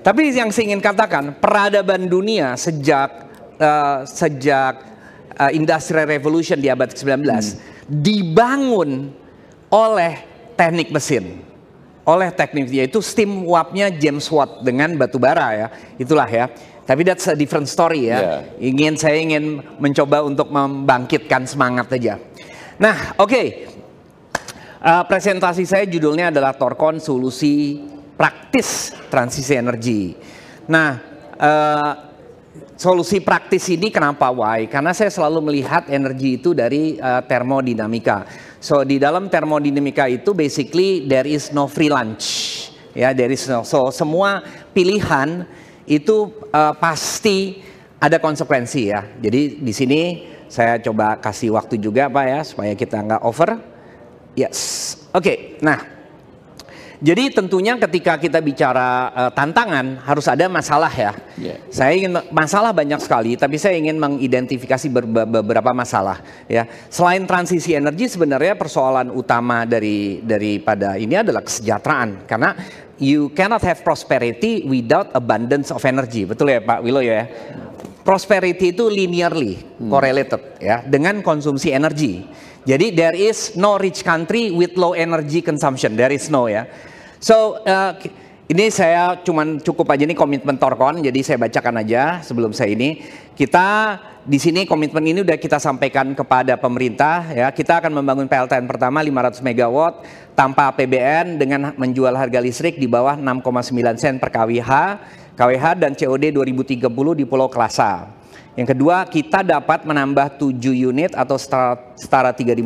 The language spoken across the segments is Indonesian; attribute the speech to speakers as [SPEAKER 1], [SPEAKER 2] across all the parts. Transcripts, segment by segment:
[SPEAKER 1] Tapi yang saya ingin katakan, peradaban dunia sejak uh, sejak uh, Industrial Revolution di abad ke-19 hmm. dibangun oleh teknik mesin. Oleh teknik yaitu steam uapnya James Watt dengan batu bara ya. Itulah ya. Tapi that's a different story ya. Yeah. Ingin saya ingin mencoba untuk membangkitkan semangat aja. Nah, oke. Okay. Uh, eh, presentasi saya judulnya adalah Torkon Solusi praktis transisi energi. Nah, uh, solusi praktis ini kenapa why? Karena saya selalu melihat energi itu dari uh, termodinamika. So di dalam termodinamika itu basically there is no free lunch. Ya, there is no. So semua pilihan itu uh, pasti ada konsekuensi ya. Jadi di sini saya coba kasih waktu juga Pak ya supaya kita nggak over. Yes. Oke. Okay. Nah, jadi tentunya ketika kita bicara uh, tantangan harus ada masalah ya. Yeah. Saya ingin masalah banyak sekali, tapi saya ingin mengidentifikasi beberapa masalah ya. Selain transisi energi sebenarnya persoalan utama dari daripada ini adalah kesejahteraan karena you cannot have prosperity without abundance of energy. Betul ya Pak Willow ya? Prosperity itu linearly hmm. correlated hmm. ya dengan konsumsi energi. Jadi there is no rich country with low energy consumption. There is no ya. So uh, ini saya cuman cukup aja nih komitmen Torkon, jadi saya bacakan aja sebelum saya ini. Kita di sini komitmen ini udah kita sampaikan kepada pemerintah ya. Kita akan membangun PLTN pertama 500 MW tanpa APBN dengan menjual harga listrik di bawah 6,9 sen per kWh, KWH dan COD 2030 di Pulau Kelasa. Yang kedua, kita dapat menambah 7 unit atau setara, setara 3.500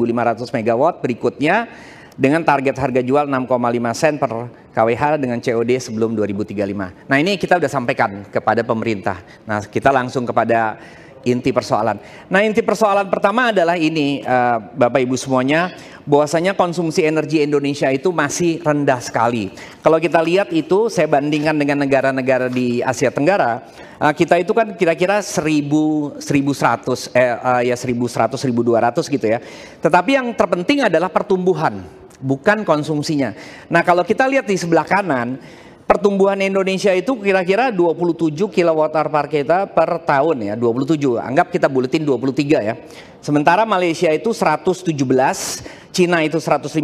[SPEAKER 1] MW berikutnya dengan target harga jual 6,5 sen per KWH dengan COD sebelum 2035. Nah ini kita sudah sampaikan kepada pemerintah. Nah kita langsung kepada inti persoalan. Nah inti persoalan pertama adalah ini uh, Bapak Ibu semuanya bahwasanya konsumsi energi Indonesia itu masih rendah sekali. Kalau kita lihat itu saya bandingkan dengan negara-negara di Asia Tenggara, eh, kita itu kan kira-kira 1000 1100 eh, eh ya 1100 1200 gitu ya. Tetapi yang terpenting adalah pertumbuhan bukan konsumsinya. Nah, kalau kita lihat di sebelah kanan, pertumbuhan Indonesia itu kira-kira 27 kWh per kita per tahun ya, 27. Anggap kita buletin 23 ya. Sementara Malaysia itu 117, Cina itu 158,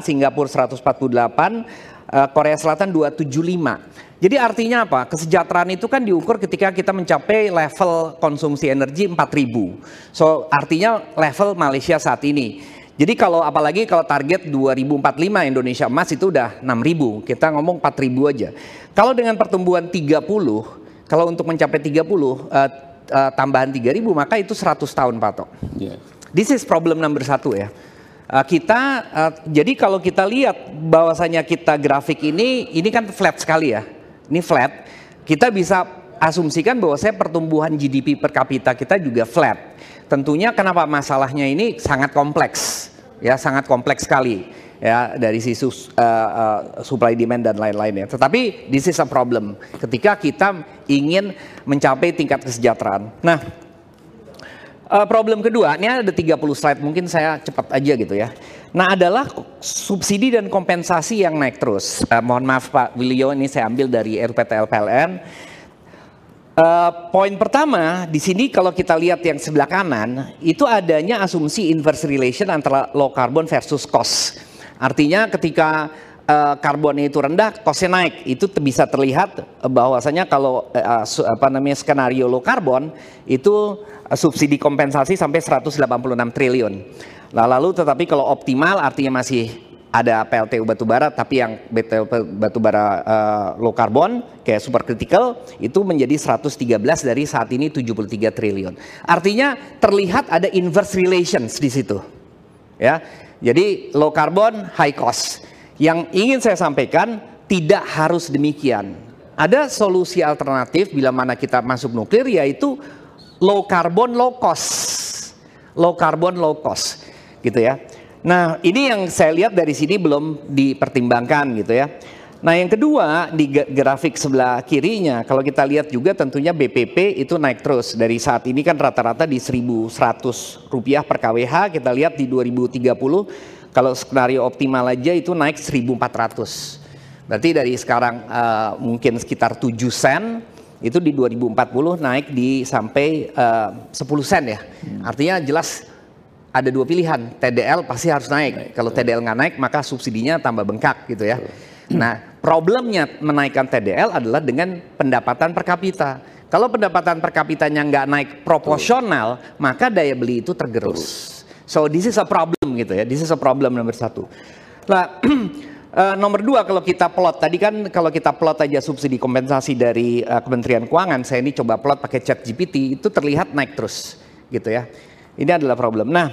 [SPEAKER 1] Singapura 148, eh, Korea Selatan 275. Jadi artinya apa? Kesejahteraan itu kan diukur ketika kita mencapai level konsumsi energi 4000. So artinya level Malaysia saat ini. Jadi kalau apalagi kalau target 2045 Indonesia emas itu udah 6000, kita ngomong 4000 aja. Kalau dengan pertumbuhan 30, kalau untuk mencapai 30 uh, uh, tambahan 3000 maka itu 100 tahun patok. Yeah. This is problem number satu ya. Uh, kita uh, jadi kalau kita lihat bahwasanya kita grafik ini ini kan flat sekali ya. Ini flat. Kita bisa asumsikan bahwa saya pertumbuhan GDP per kapita kita juga flat. Tentunya kenapa masalahnya ini sangat kompleks, ya sangat kompleks sekali ya dari sisi uh, uh, supply demand dan lain lain ya Tetapi this is a problem ketika kita ingin mencapai tingkat kesejahteraan. Nah, uh, problem kedua, ini ada 30 slide, mungkin saya cepat aja gitu ya. Nah, adalah subsidi dan kompensasi yang naik terus. Uh, mohon maaf Pak Wilio, ini saya ambil dari RPTL PLN Uh, poin pertama di sini kalau kita lihat yang sebelah kanan itu adanya asumsi inverse relation antara low carbon versus cost. Artinya ketika uh, eh, karbonnya itu rendah, costnya naik. Itu bisa terlihat bahwasanya kalau uh, apa namanya skenario low carbon itu subsidi kompensasi sampai 186 triliun. Nah, lalu tetapi kalau optimal artinya masih ada PLTU batubara tapi yang batubara uh, low carbon kayak super critical itu menjadi 113 dari saat ini 73 triliun. Artinya terlihat ada inverse relations di situ. Ya. Jadi low carbon high cost. Yang ingin saya sampaikan tidak harus demikian. Ada solusi alternatif bila mana kita masuk nuklir yaitu low carbon low cost. Low carbon low cost gitu ya. Nah, ini yang saya lihat dari sini belum dipertimbangkan gitu ya. Nah, yang kedua di grafik sebelah kirinya, kalau kita lihat juga tentunya BPP itu naik terus. Dari saat ini kan rata-rata di 1.100 rupiah per KWH, kita lihat di 2030 kalau skenario optimal aja itu naik 1.400. Berarti dari sekarang uh, mungkin sekitar 7 sen itu di 2040 naik di sampai eh, uh, 10 sen ya. Artinya jelas ada dua pilihan, TDL pasti harus naik. naik. Kalau TDL nggak naik, maka subsidinya tambah bengkak gitu ya. Nah, problemnya menaikkan TDL adalah dengan pendapatan per kapita. Kalau pendapatan per kapitanya nggak naik proporsional, maka daya beli itu tergerus. So this is a problem gitu ya. This is a problem nomor satu. Nah, Uh, nomor dua kalau kita plot tadi kan kalau kita plot aja subsidi kompensasi dari uh, Kementerian Keuangan saya ini coba plot pakai chat GPT itu terlihat naik terus gitu ya ini adalah problem. Nah,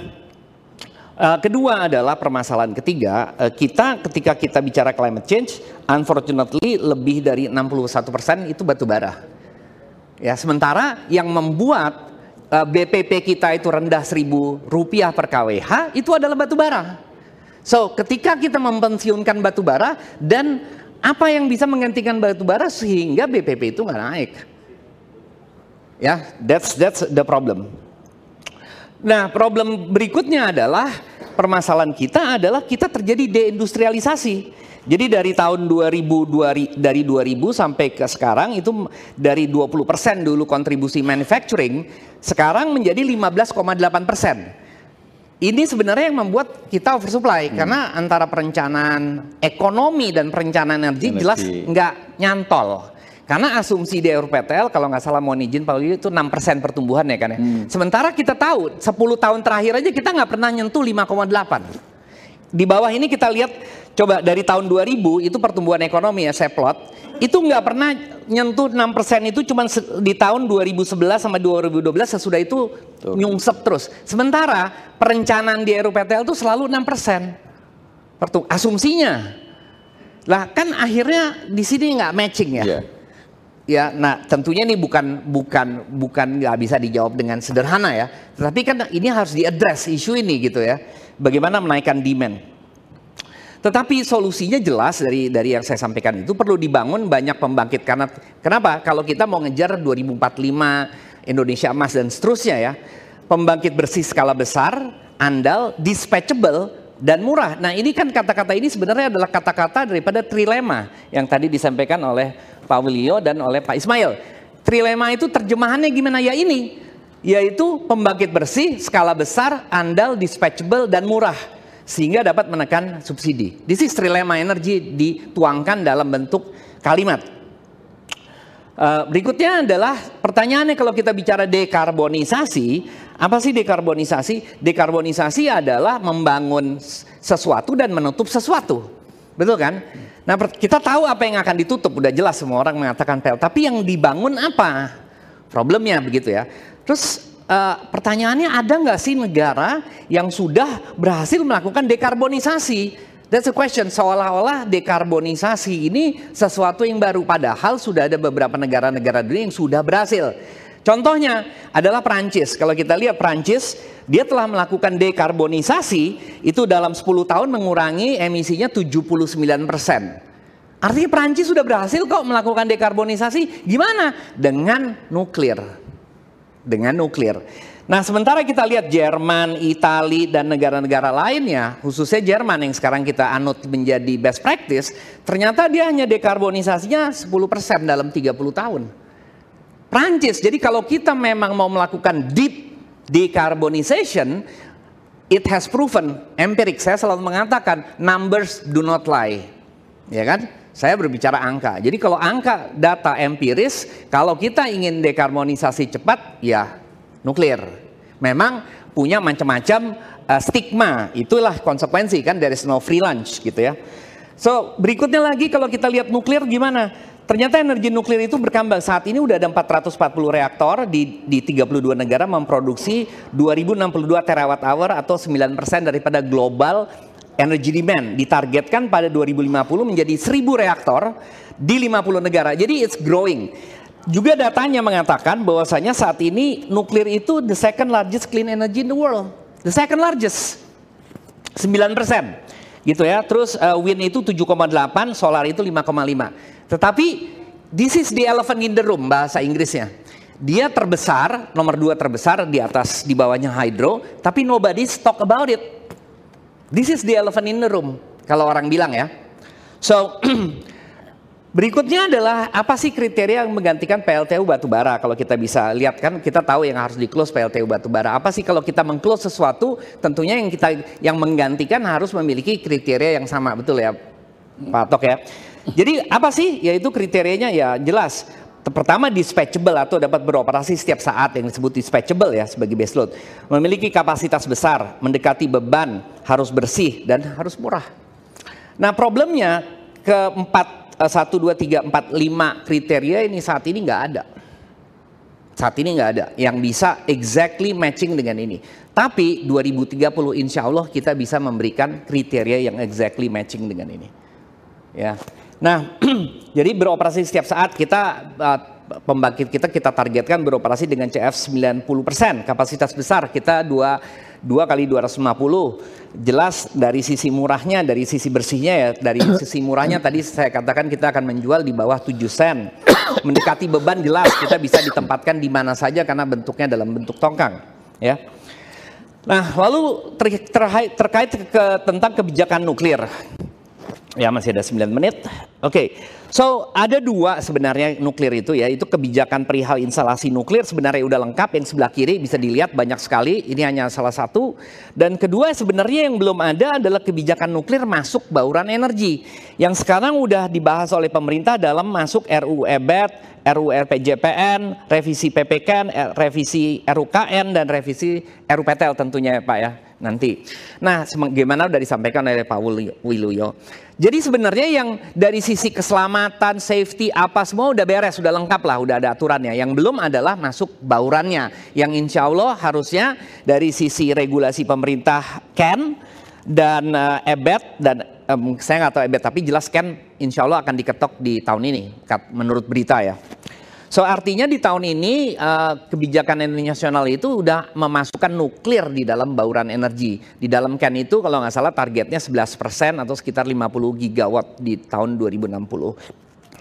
[SPEAKER 1] eh, kedua adalah permasalahan ketiga, eh, kita ketika kita bicara climate change, unfortunately lebih dari 61% itu batu bara. Ya, sementara yang membuat eh, BPP kita itu rendah 1000 rupiah per KWH itu adalah batu bara. So, ketika kita mempensiunkan batu bara dan apa yang bisa menggantikan batu bara sehingga BPP itu nggak naik? Ya, that's that's the problem. Nah, problem berikutnya adalah permasalahan kita adalah kita terjadi deindustrialisasi. Jadi dari tahun 2000 dari 2000 sampai ke sekarang itu dari 20% dulu kontribusi manufacturing sekarang menjadi 15,8%. Ini sebenarnya yang membuat kita oversupply hmm. karena antara perencanaan ekonomi dan perencanaan energi, energi. jelas nggak nyantol. Karena asumsi di RPTL kalau nggak salah mau izin Pak Wiwi itu 6% pertumbuhan ya kan ya. Hmm. Sementara kita tahu 10 tahun terakhir aja kita nggak pernah nyentuh 5,8. Di bawah ini kita lihat coba dari tahun 2000 itu pertumbuhan ekonomi ya saya plot itu nggak pernah nyentuh 6% itu cuma di tahun 2011 sama 2012 sesudah itu Tuh. nyungsep terus. Sementara perencanaan di RUPTL itu selalu 6%. asumsinya. Lah kan akhirnya di sini nggak matching ya. Yeah. Ya, nah tentunya ini bukan bukan bukan nggak bisa dijawab dengan sederhana ya. Tetapi kan ini harus diadres isu ini gitu ya. Bagaimana menaikkan demand. Tetapi solusinya jelas dari dari yang saya sampaikan itu perlu dibangun banyak pembangkit karena kenapa? Kalau kita mau ngejar 2045 Indonesia emas dan seterusnya ya, pembangkit bersih skala besar, andal, dispatchable dan murah. Nah, ini kan kata-kata ini sebenarnya adalah kata-kata daripada trilema yang tadi disampaikan oleh Pak Wilio dan oleh Pak Ismail. Trilema itu terjemahannya gimana ya ini? Yaitu pembangkit bersih, skala besar, andal, dispatchable, dan murah. Sehingga dapat menekan subsidi. Di is trilema energi dituangkan dalam bentuk kalimat. Eh, berikutnya adalah pertanyaannya kalau kita bicara dekarbonisasi, apa sih dekarbonisasi? Dekarbonisasi adalah membangun sesuatu dan menutup sesuatu. Betul kan? Nah kita tahu apa yang akan ditutup, udah jelas semua orang mengatakan PL. Tapi yang dibangun apa? Problemnya begitu ya. Terus uh, pertanyaannya ada nggak sih negara yang sudah berhasil melakukan dekarbonisasi? That's a question. Seolah-olah dekarbonisasi ini sesuatu yang baru. Padahal sudah ada beberapa negara-negara dunia yang sudah berhasil. Contohnya adalah Perancis. Kalau kita lihat Perancis, dia telah melakukan dekarbonisasi itu dalam 10 tahun mengurangi emisinya 79 persen. Artinya Perancis sudah berhasil kok melakukan dekarbonisasi. Gimana? Dengan nuklir. Dengan nuklir. Nah sementara kita lihat Jerman, Itali dan negara-negara lainnya, khususnya Jerman yang sekarang kita anut menjadi best practice, ternyata dia hanya dekarbonisasinya 10% dalam 30 tahun. Prancis. Jadi kalau kita memang mau melakukan deep decarbonization, it has proven empirik. Saya selalu mengatakan numbers do not lie. Ya kan? Saya berbicara angka. Jadi kalau angka data empiris, kalau kita ingin dekarbonisasi cepat, ya nuklir. Memang punya macam-macam uh, stigma. Itulah konsekuensi kan dari snow free lunch gitu ya. So, berikutnya lagi kalau kita lihat nuklir gimana? Ternyata energi nuklir itu berkembang. Saat ini udah ada 440 reaktor di, di 32 negara memproduksi 2062 terawatt hour atau 9% daripada global energy demand. Ditargetkan pada 2050 menjadi 1000 reaktor di 50 negara. Jadi it's growing. Juga datanya mengatakan bahwasanya saat ini nuklir itu the second largest clean energy in the world. The second largest. 9 persen gitu ya. Terus uh, wind itu 7,8, solar itu 5,5. Tetapi this is the elephant in the room bahasa Inggrisnya. Dia terbesar, nomor dua terbesar di atas di bawahnya hydro, tapi nobody talk about it. This is the elephant in the room kalau orang bilang ya. So Berikutnya adalah apa sih kriteria yang menggantikan PLTU batubara? Kalau kita bisa lihat kan kita tahu yang harus di-close PLTU batubara. Apa sih kalau kita mengclose sesuatu tentunya yang kita yang menggantikan harus memiliki kriteria yang sama, betul ya Pak Tok ya. Jadi apa sih yaitu kriterianya ya jelas pertama dispatchable atau dapat beroperasi setiap saat yang disebut dispatchable ya sebagai baseload. Memiliki kapasitas besar, mendekati beban, harus bersih dan harus murah. Nah, problemnya keempat Eh, satu dua tiga empat lima kriteria ini saat ini nggak ada saat ini nggak ada yang bisa exactly matching dengan ini. Tapi 2030 insya Allah kita bisa memberikan kriteria yang exactly matching dengan ini. Ya, nah jadi beroperasi setiap saat kita uh, pembangkit kita kita targetkan beroperasi dengan CF 90%. Kapasitas besar kita 2 2 kali 250. Jelas dari sisi murahnya, dari sisi bersihnya ya, dari sisi murahnya tadi saya katakan kita akan menjual di bawah 7 sen. Mendekati beban jelas kita bisa ditempatkan di mana saja karena bentuknya dalam bentuk tongkang, ya. Nah, lalu ter, ter, terkait ke, tentang kebijakan nuklir. Ya masih ada 9 menit. Oke, okay. so ada dua sebenarnya nuklir itu ya. Itu kebijakan perihal instalasi nuklir sebenarnya udah lengkap. Yang sebelah kiri bisa dilihat banyak sekali. Ini hanya salah satu. Dan kedua sebenarnya yang belum ada adalah kebijakan nuklir masuk bauran energi. Yang sekarang udah dibahas oleh pemerintah dalam masuk RUU EBET, RUU RPJPN, e revisi PPKN, eh, revisi RUKN, dan revisi RUPTL tentunya ya Pak ya nanti. Nah, bagaimana sudah disampaikan oleh Pak Wiluyo. Jadi sebenarnya yang dari sisi keselamatan, safety, apa semua udah beres, sudah lengkap lah, udah ada aturannya. Yang belum adalah masuk baurannya. Yang insya Allah harusnya dari sisi regulasi pemerintah Ken dan uh, EBET dan um, saya nggak tahu EBET tapi jelas can insya Allah akan diketok di tahun ini menurut berita ya. So artinya di tahun ini uh, kebijakan energi nasional itu udah memasukkan nuklir di dalam bauran energi. Di dalam CAN itu kalau nggak salah targetnya 11% atau sekitar 50 gigawatt di tahun 2060.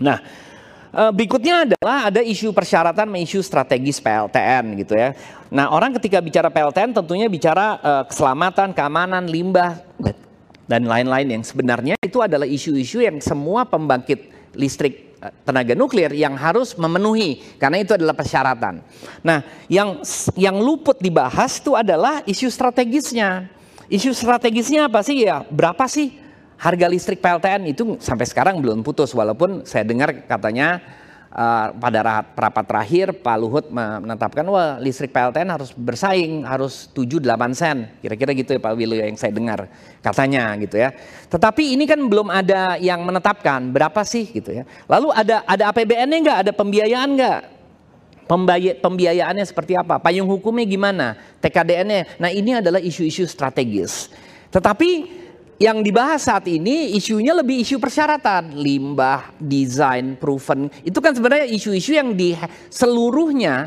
[SPEAKER 1] Nah, uh, berikutnya adalah ada isu persyaratan isu strategis PLTN gitu ya. Nah, orang ketika bicara PLTN tentunya bicara uh, keselamatan, keamanan, limbah dan lain-lain yang sebenarnya itu adalah isu-isu yang semua pembangkit listrik Eh, tenaga nuklir yang harus memenuhi karena itu adalah persyaratan. Nah, yang yang luput dibahas itu adalah isu strategisnya. Isu strategisnya apa sih ya? Berapa sih harga listrik PLTN itu sampai sekarang belum putus walaupun saya dengar katanya Eh, pada rapat terakhir Pak Luhut menetapkan wah listrik PLTN harus bersaing harus 7-8 sen kira-kira gitu ya Pak Wilu ya, yang saya dengar katanya gitu ya tetapi ini kan belum ada yang menetapkan berapa sih gitu ya lalu ada ada APBN-nya nggak ada pembiayaan nggak pembiayaannya seperti apa payung hukumnya gimana TKDN-nya nah ini adalah isu-isu strategis tetapi yang dibahas saat ini isunya lebih isu persyaratan limbah design proven itu kan sebenarnya isu-isu yang di seluruhnya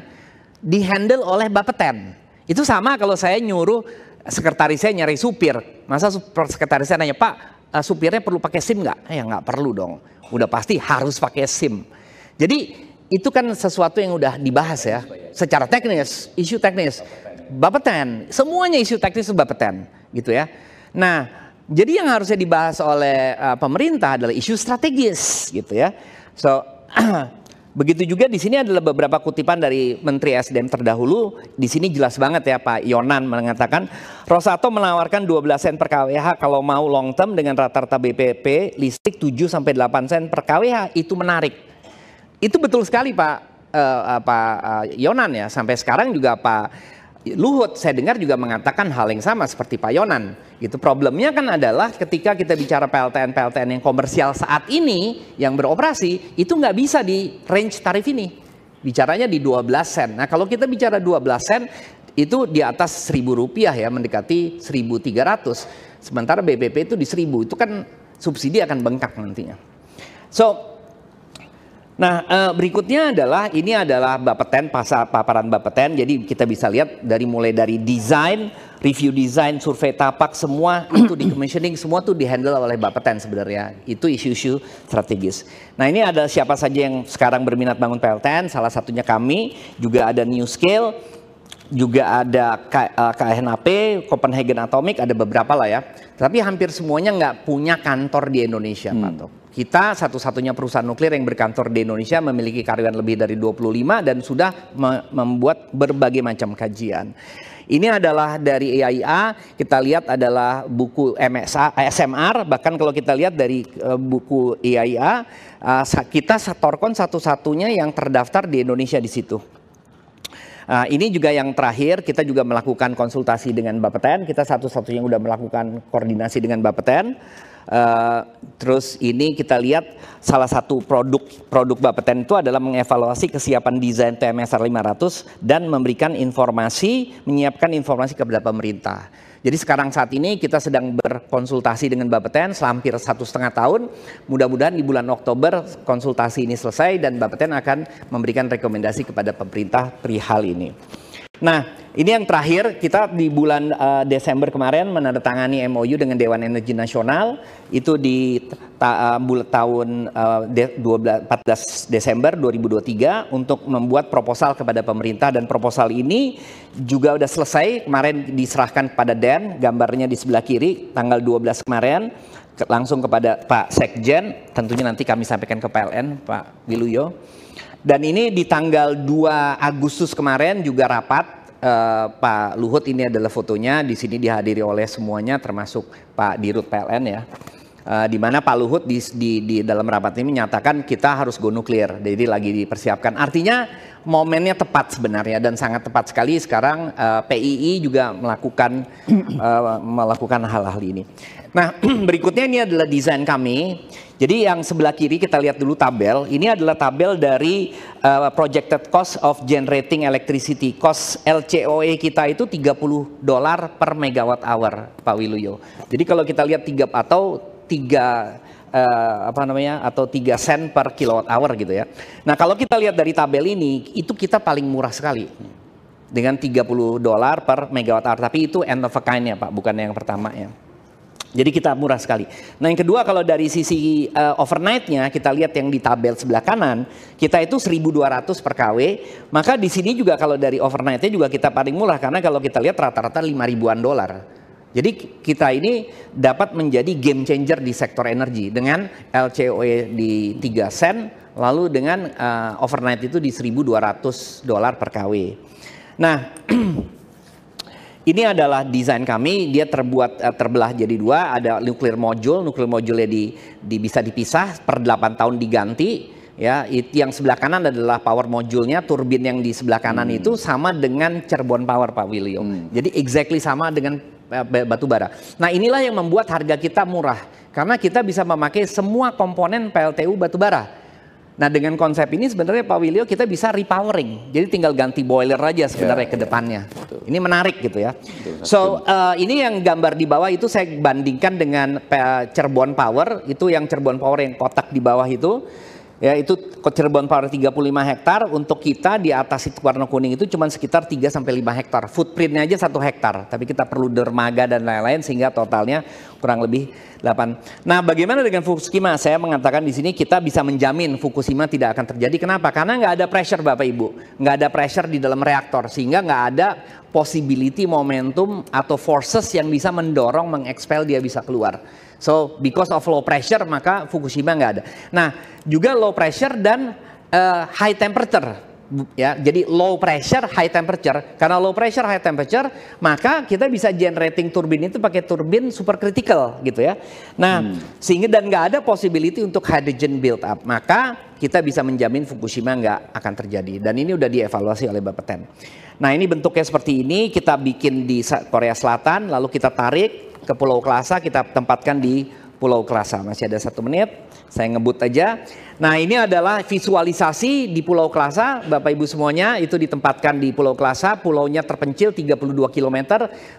[SPEAKER 1] dihandle oleh Bapeten itu sama kalau saya nyuruh sekretaris saya nyari supir masa sekretaris saya nanya pak eh, supirnya perlu pakai sim nggak eh, ya nggak perlu dong udah pasti harus pakai sim jadi itu kan sesuatu yang udah dibahas ya secara teknis isu teknis Bapeten semuanya isu teknis Bapeten gitu ya nah jadi yang harusnya dibahas oleh uh, pemerintah adalah isu strategis gitu ya. So Begitu juga di sini adalah beberapa kutipan dari Menteri SDM terdahulu. Di sini jelas banget ya Pak Yonan mengatakan Rosato menawarkan 12 sen per kWh kalau mau long term dengan rata-rata BPP listrik 7 sampai 8 sen per kWh itu menarik. Itu betul sekali Pak uh, Pak uh, Yonan ya sampai sekarang juga Pak Luhut saya dengar juga mengatakan hal yang sama seperti Payonan gitu. Problemnya kan adalah ketika kita bicara PLTN-PLTN yang komersial saat ini yang beroperasi itu nggak bisa di range tarif ini. Bicaranya di 12 sen. Nah kalau kita bicara 12 sen itu di atas seribu rupiah ya mendekati 1.300. Sementara BPP itu di seribu itu kan subsidi akan bengkak nantinya. So Nah, eh, berikutnya adalah ini adalah Bapeten pasar paparan Bapeten. Jadi kita bisa lihat dari mulai dari desain, review desain, survei tapak semua itu di commissioning semua itu di handle oleh Bapeten sebenarnya. Itu isu-isu strategis. Nah, ini ada siapa saja yang sekarang berminat bangun PLTN, salah satunya kami, juga ada New Scale, juga ada KNAP, eh, Copenhagen Atomic, ada beberapa lah ya. Tapi hampir semuanya nggak punya kantor di Indonesia, hmm. Pak Tok. Kita satu-satunya perusahaan nuklir yang berkantor di Indonesia memiliki karyawan lebih dari 25 dan sudah membuat berbagai macam kajian. Ini adalah dari EIA, kita lihat adalah buku MSA, eh, SMR, bahkan kalau kita lihat dari eh, buku EIA, eh, kita setorkan satu-satunya yang terdaftar di Indonesia di situ. Uh, ini juga yang terakhir, kita juga melakukan konsultasi dengan Bapeten. Kita satu-satunya sudah melakukan koordinasi dengan Bapeten. Eh, terus ini kita lihat salah satu produk produk Bapeten itu adalah mengevaluasi kesiapan desain TMSR 500 dan memberikan informasi, menyiapkan informasi kepada pemerintah. Jadi sekarang saat ini kita sedang berkonsultasi dengan Bapeten selampir satu setengah tahun. Mudah-mudahan di bulan Oktober konsultasi ini selesai dan Bapeten akan memberikan rekomendasi kepada pemerintah perihal ini. Nah, ini yang terakhir kita di bulan uh, Desember kemarin menandatangani MOU dengan Dewan Energi Nasional itu di ta, uh, tahun uh, de, 12, 14 Desember 2023 untuk membuat proposal kepada pemerintah dan proposal ini juga sudah selesai kemarin diserahkan kepada Den gambarnya di sebelah kiri tanggal 12 kemarin langsung kepada Pak Sekjen tentunya nanti kami sampaikan ke PLN Pak Wiluyo dan ini di tanggal 2 Agustus kemarin juga rapat eh, Pak Luhut ini adalah fotonya. Di sini dihadiri oleh semuanya termasuk Pak Dirut PLN ya. Eh, di mana Pak Luhut di, di, di dalam rapat ini menyatakan kita harus go nuklir, jadi lagi dipersiapkan. Artinya momennya tepat sebenarnya dan sangat tepat sekali sekarang uh, eh, PII juga melakukan uh, melakukan hal-hal ini. Nah berikutnya ini adalah desain kami. Jadi yang sebelah kiri kita lihat dulu tabel. Ini adalah tabel dari uh, projected cost of generating electricity. Cost LCOE kita itu 30 dolar per megawatt hour, Pak Wiluyo. Jadi kalau kita lihat tiga atau tiga eh, apa namanya atau tiga sen per kilowatt hour gitu ya. Nah kalau kita lihat dari tabel ini itu kita paling murah sekali dengan 30 dolar per megawatt hour tapi itu end of a kind ya Pak bukan yang pertama ya. Jadi kita murah sekali. Nah yang kedua kalau dari sisi uh, overnightnya kita lihat yang di tabel sebelah kanan kita itu 1.200 per kW. Maka di sini juga kalau dari overnightnya juga kita paling murah karena kalau kita lihat rata-rata lima ribuan dolar. Jadi kita ini dapat menjadi game changer di sektor energi dengan LCOE di 3 sen lalu dengan uh, overnight itu di 1200 dolar per kW. Nah, ini adalah desain kami, dia terbuat uh, terbelah jadi dua, ada nuklir modul, nuklir modulnya di, di bisa dipisah per 8 tahun diganti ya it, yang sebelah kanan adalah power module-nya turbin yang di sebelah kanan hmm. itu sama dengan Cirebon Power Pak William. Hmm. Jadi exactly sama dengan Eh, batu bara. Nah inilah yang membuat harga kita murah karena kita bisa memakai semua komponen PLTU batu bara. Nah dengan konsep ini sebenarnya Pak Wilio kita bisa repowering. Jadi tinggal ganti boiler aja sebenarnya yeah, ke depannya. Yeah. Ini menarik gitu ya. so uh, ini yang gambar di bawah itu saya bandingkan dengan eh, Cirebon Power. Itu yang Cirebon Power yang kotak di bawah itu. Ya itu Cirebon Power 35 hektar untuk kita di atas itu warna kuning itu cuma sekitar 3 sampai 5 hektar. Footprintnya aja satu hektar, tapi kita perlu dermaga dan lain-lain sehingga totalnya kurang lebih 8. Nah, bagaimana dengan Fukushima? Saya mengatakan di sini kita bisa menjamin Fukushima tidak akan terjadi. Kenapa? Karena nggak ada pressure Bapak Ibu, nggak ada pressure di dalam reaktor sehingga nggak ada possibility momentum atau forces yang bisa mendorong mengekspel dia bisa keluar. So because of low pressure maka Fukushima nggak ada. Nah juga low pressure dan uh, high temperature ya. Jadi low pressure, high temperature. Karena low pressure, high temperature, maka kita bisa generating turbin itu pakai turbin supercritical gitu ya. Nah, hmm. sehingga dan nggak ada possibility untuk hydrogen build up. Maka kita bisa menjamin Fukushima nggak akan terjadi. Dan ini udah dievaluasi oleh Bapak Ten. Nah, ini bentuknya seperti ini. Kita bikin di Korea Selatan, lalu kita tarik ke Pulau Kelasa kita tempatkan di Pulau Kelasa. Masih ada satu menit, saya ngebut aja. Nah ini adalah visualisasi di Pulau Kelasa, Bapak Ibu semuanya itu ditempatkan di Pulau Kelasa. Pulaunya terpencil 32 km.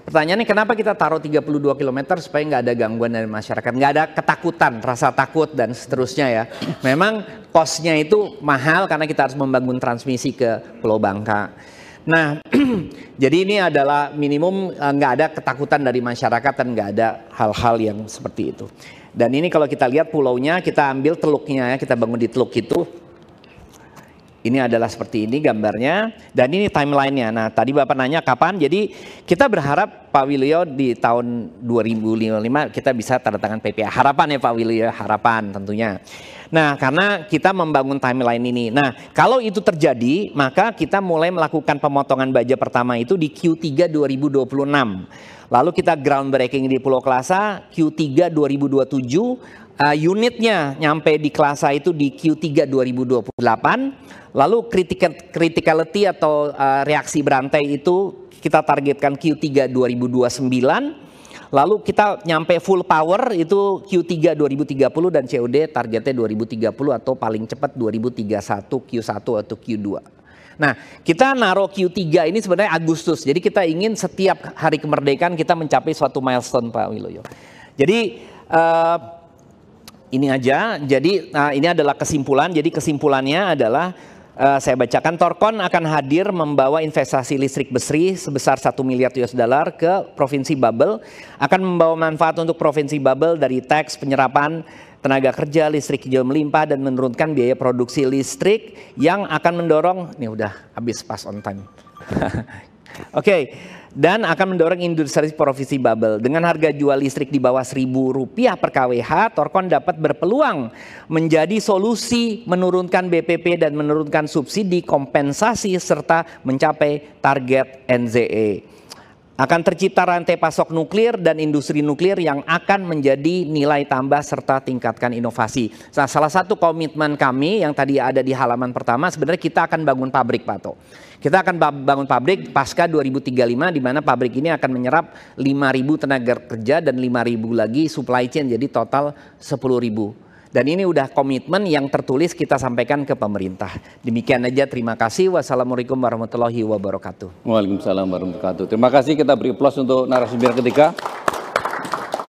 [SPEAKER 1] Pertanyaannya kenapa kita taruh 32 km supaya nggak ada gangguan dari masyarakat, nggak ada ketakutan, rasa takut dan seterusnya ya. Memang kosnya itu mahal karena kita harus membangun transmisi ke Pulau Bangka. Nah, jadi ini adalah minimum eh, nggak ada ketakutan dari masyarakat dan nggak ada hal-hal yang seperti itu. Dan ini kalau kita lihat pulaunya, kita ambil teluknya ya, kita bangun di teluk itu. Ini adalah seperti ini gambarnya dan ini timelinenya. Nah tadi Bapak nanya kapan, jadi kita berharap Pak Wilio di tahun 2055 kita bisa tanda tangan PPA. Harapan ya Pak Wilio, harapan tentunya. Nah karena kita membangun timeline ini. Nah kalau itu terjadi maka kita mulai melakukan pemotongan baja pertama itu di Q3 2026. Lalu kita groundbreaking di Pulau Kelasa Q3 2027 uh, unitnya nyampe di kelasa itu di Q3 2028. Lalu critical, criticality atau uh, reaksi berantai itu kita targetkan Q3 2029. Lalu kita nyampe full power itu Q3 2030 dan COD targetnya 2030 atau paling cepat 2031 Q1 atau Q2. Nah, kita naruh Q3 ini sebenarnya Agustus. Jadi kita ingin setiap hari kemerdekaan kita mencapai suatu milestone Pak Wiloyo. Jadi uh, ini aja. Jadi uh, ini adalah kesimpulan. Jadi kesimpulannya adalah uh, saya bacakan Torkon akan hadir membawa investasi listrik besri sebesar 1 miliar US dollar ke provinsi Babel, akan membawa manfaat untuk provinsi Babel dari tax penyerapan tenaga kerja, listrik hijau melimpah dan menurunkan biaya produksi listrik yang akan mendorong nih udah habis pas on time. Oke. okay dan akan mendorong industri provisi bubble. Dengan harga jual listrik di bawah Rp1.000 per kWh, Torkon dapat berpeluang menjadi solusi menurunkan BPP dan menurunkan subsidi kompensasi serta mencapai target NZE akan tercipta rantai pasok nuklir dan industri nuklir yang akan menjadi nilai tambah serta tingkatkan inovasi. Nah, salah satu komitmen kami yang tadi ada di halaman pertama sebenarnya kita akan bangun pabrik, Pak To. Kita akan bangun pabrik pasca 2035 di mana pabrik ini akan menyerap 5.000 tenaga kerja dan 5.000 lagi supply chain jadi total 10.000 dan ini udah komitmen yang tertulis kita sampaikan ke pemerintah. Demikian aja terima kasih. Wassalamualaikum warahmatullahi wabarakatuh. Waalaikumsalam warahmatullahi wabarakatuh. Terima kasih kita beri plus untuk narasumber ketiga.